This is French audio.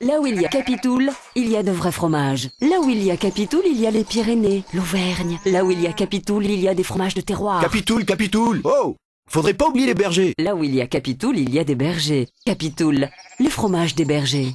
Là où il y a Capitoul, il y a de vrais fromages. Là où il y a Capitoul, il y a les Pyrénées, l'Auvergne. Là où il y a Capitoul, il y a des fromages de terroir. Capitoul, Capitoul Oh Faudrait pas oublier les bergers Là où il y a Capitoul, il y a des bergers. Capitoul, les fromages des bergers.